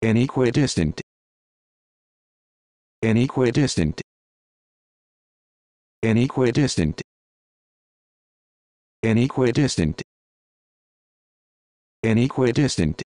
Inequidistant. equidistant Inequidistant. equidistant Inequidistant. equidistant equidistant equidistant